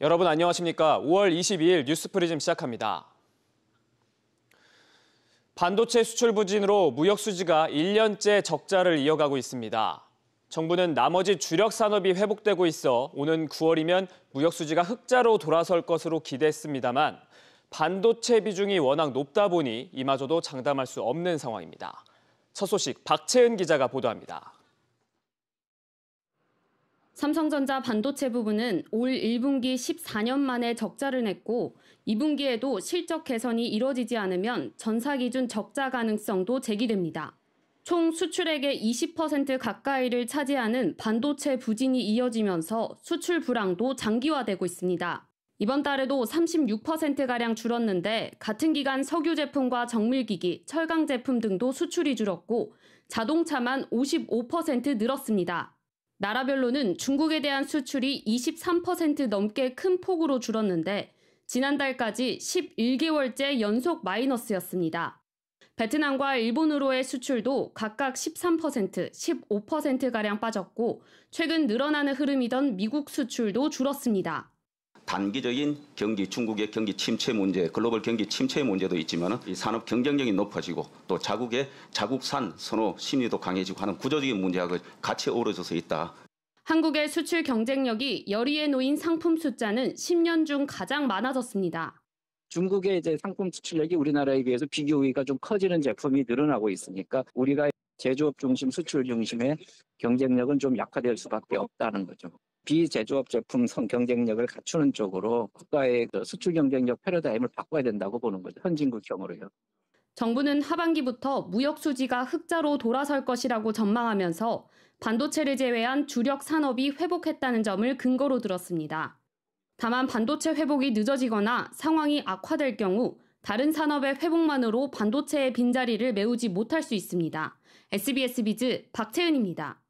여러분 안녕하십니까? 5월 22일 뉴스프리즘 시작합니다. 반도체 수출 부진으로 무역 수지가 1년째 적자를 이어가고 있습니다. 정부는 나머지 주력 산업이 회복되고 있어 오는 9월이면 무역 수지가 흑자로 돌아설 것으로 기대했습니다만 반도체 비중이 워낙 높다 보니 이마저도 장담할 수 없는 상황입니다. 첫 소식 박채은 기자가 보도합니다. 삼성전자 반도체 부분은 올 1분기 14년 만에 적자를 냈고 2분기에도 실적 개선이 이뤄지지 않으면 전사 기준 적자 가능성도 제기됩니다. 총 수출액의 20% 가까이를 차지하는 반도체 부진이 이어지면서 수출 불황도 장기화되고 있습니다. 이번 달에도 36%가량 줄었는데 같은 기간 석유 제품과 정밀기기, 철강 제품 등도 수출이 줄었고 자동차만 55% 늘었습니다. 나라별로는 중국에 대한 수출이 23% 넘게 큰 폭으로 줄었는데 지난달까지 11개월째 연속 마이너스였습니다. 베트남과 일본으로의 수출도 각각 13%, 15%가량 빠졌고 최근 늘어나는 흐름이던 미국 수출도 줄었습니다. 단기적인 경기 중국의 경기 침체 문제, 글로벌 경기 침체 문제도 있지만 이 산업 경쟁력이 높아지고 또 자국의 자국산 선호 심리도 강해지고 하는 구조적인 문제하고 같이 어우러져서 있다. 한국의 수출 경쟁력이 열의에 놓인 상품 숫자는 10년 중 가장 많아졌습니다. 중국의 이제 상품 수출력이 우리나라에 비해서 비교 위가좀 커지는 제품이 늘어나고 있으니까 우리가 제조업 중심, 수출 중심의 경쟁력은 좀 약화될 수밖에 없다는 거죠. 비제조업 제품 성 경쟁력을 갖추는 쪽으로 국가의 그 수출 경쟁력 패러다임을 바꿔야 된다고 보는 거죠. 현진국 경우로요. 정부는 하반기부터 무역 수지가 흑자로 돌아설 것이라고 전망하면서 반도체를 제외한 주력 산업이 회복했다는 점을 근거로 들었습니다. 다만 반도체 회복이 늦어지거나 상황이 악화될 경우 다른 산업의 회복만으로 반도체의 빈자리를 메우지 못할 수 있습니다. SBS 비즈 박채은입니다.